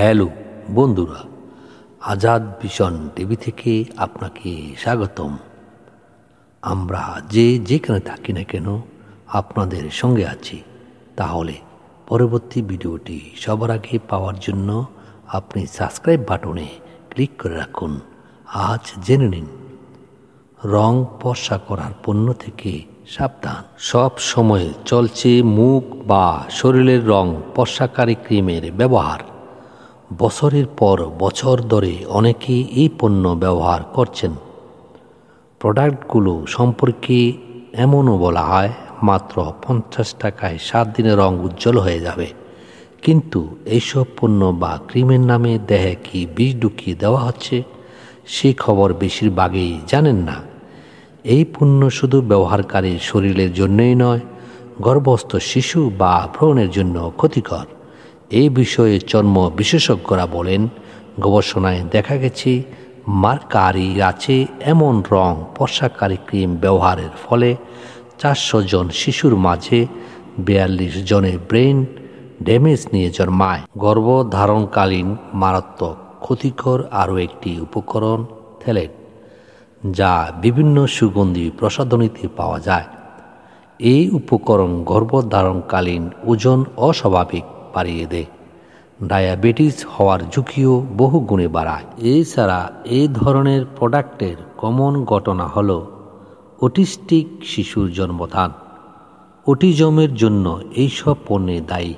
hello বন্ধুরা আজাদ ভীষণ TV থেকে আপনাকে স্বাগতম আমরা যে যেখানে থাকি না কেন আপনাদের সঙ্গে আছি তাহলে পরবর্তী ভিডিওটি সবার আগে পাওয়ার জন্য আপনি সাবস্ক্রাইব বাটনে ক্লিক করে রাখুন আজ জেনে নিন রং পর্ষা করার পণ্য থেকে সাবধান সব সময় চলছে মুখ বা শরীরের রং পর্ষাকারী ক্রিমের ব্যবহার বছরের পর বছর ধরে অনেকে এই পণ্য ব্যবহার করছেন প্রোডাক্টগুলো সম্পর্কে এমনও বলা হয় মাত্র পঞ্চাশ টাকায় সাত দিনে রং উজ্জ্বল হয়ে যাবে কিন্তু এইসব পণ্য বা ক্রিমের নামে দেহে কি বিষ ঢুকিয়ে দেওয়া হচ্ছে সে খবর বেশিরভাগই জানেন না এই পণ্য শুধু ব্যবহারকারীর শরীরের জন্যই নয় গর্ভস্থ শিশু বা ভ্রমণের জন্য ক্ষতিকর এই বিষয়ে চর্ম বিশেষজ্ঞরা বলেন গবেষণায় দেখা গেছে মার্কারি গাছে এমন রং পোশাকারী ক্রিম ব্যবহারের ফলে চারশো জন শিশুর মাঝে বিয়াল্লিশ জনের ব্রেন ড্যামেজ নিয়ে জন্মায় গর্ভধারণকালীন মারাত্মক ক্ষতিকর আরও একটি উপকরণ থ্যালেট যা বিভিন্ন সুগন্ধি প্রসাধনীতে পাওয়া যায় এই উপকরণ গর্ভধারণকালীন ওজন অস্বাভাবিক বাড়িয়ে দেয় ডায়াবেটিস হওয়ার ঝুঁকিও বহু গুণে বাড়ায় এছাড়া এই ধরনের প্রোডাক্টের কমন ঘটনা হল অটিস্টিক শিশুর জন্মদান অটিজমের জন্য এইসব পণ্যে দায়ী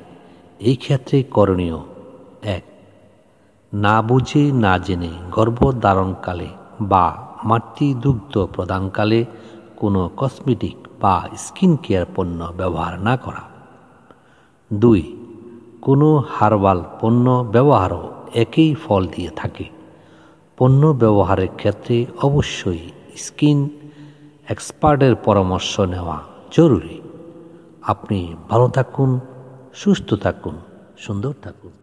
এই ক্ষেত্রে করণীয় এক না বুঝে না জেনে গর্ভধারণকালে বা মাতৃদুগ্ধ প্রদানকালে কোনো কসমেটিক বা স্কিন কেয়ার পণ্য ব্যবহার না করা দুই কোনো হারবাল পণ্য ব্যবহারও একই ফল দিয়ে থাকে পণ্য ব্যবহারের ক্ষেত্রে অবশ্যই স্কিন এক্সপার্টের পরামর্শ নেওয়া জরুরি আপনি ভালো থাকুন সুস্থ থাকুন সুন্দর থাকুন